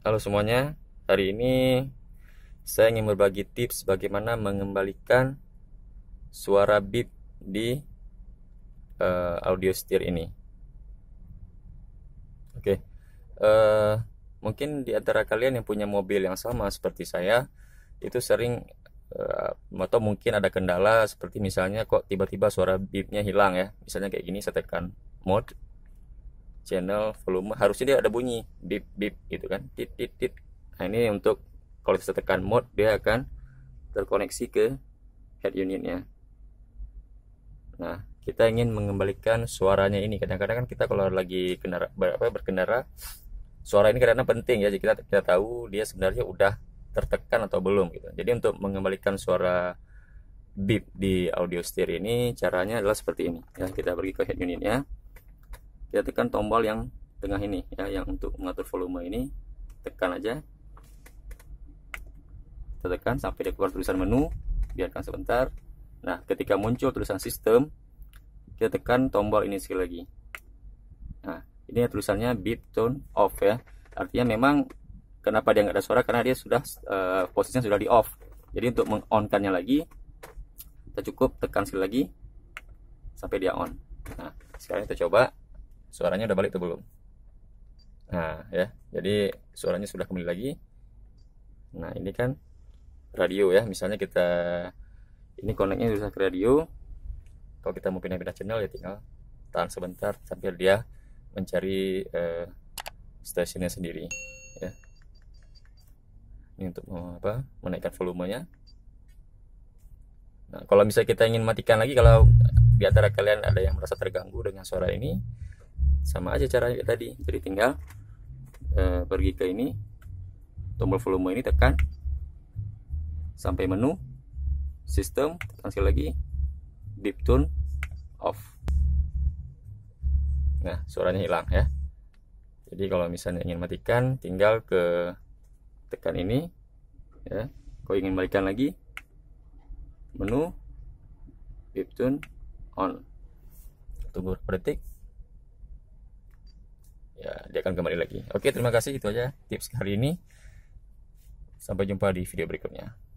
Halo semuanya, hari ini saya ingin berbagi tips bagaimana mengembalikan suara beep di uh, audio setir ini. Oke, okay. uh, eh, mungkin di antara kalian yang punya mobil yang sama seperti saya, itu sering uh, atau mungkin ada kendala seperti misalnya kok tiba-tiba suara beepnya hilang ya, misalnya kayak gini saya tekan mode channel volume harusnya dia ada bunyi beep beep gitu kan tit tit tit nah ini untuk kalau kita tekan mode dia akan terkoneksi ke head unitnya nah kita ingin mengembalikan suaranya ini kadang-kadang kan kita kalau lagi kendara ber, apa, berkendara suara ini kadang-kadang penting ya jadi kita kita tahu dia sebenarnya udah tertekan atau belum gitu jadi untuk mengembalikan suara beep di audio steer ini caranya adalah seperti ini ya kita pergi ke head unitnya kita tekan tombol yang tengah ini ya yang untuk mengatur volume ini tekan aja kita tekan sampai dia keluar tulisan menu biarkan sebentar nah ketika muncul tulisan sistem kita tekan tombol ini sekali lagi nah ini tulisannya beep tone off ya artinya memang kenapa dia nggak ada suara karena dia sudah uh, posisinya sudah di off jadi untuk mengonkannya lagi kita cukup tekan sekali lagi sampai dia on nah sekarang kita coba suaranya udah balik tuh belum nah ya jadi suaranya sudah kembali lagi nah ini kan radio ya misalnya kita ini koneknya sudah ke radio kalau kita mau pindah-pindah channel ya tinggal tahan sebentar sambil dia mencari eh, stasiunnya sendiri ya ini untuk apa menaikkan volumenya nah kalau misalnya kita ingin matikan lagi kalau di antara kalian ada yang merasa terganggu dengan suara ini sama aja caranya tadi jadi tinggal e, pergi ke ini tombol volume ini tekan sampai menu sistem tekan sekali lagi deep tune off nah suaranya hilang ya jadi kalau misalnya ingin matikan tinggal ke tekan ini ya kalau ingin balikan lagi menu deep tune on tunggu detik dia akan kembali lagi oke terima kasih itu aja tips hari ini sampai jumpa di video berikutnya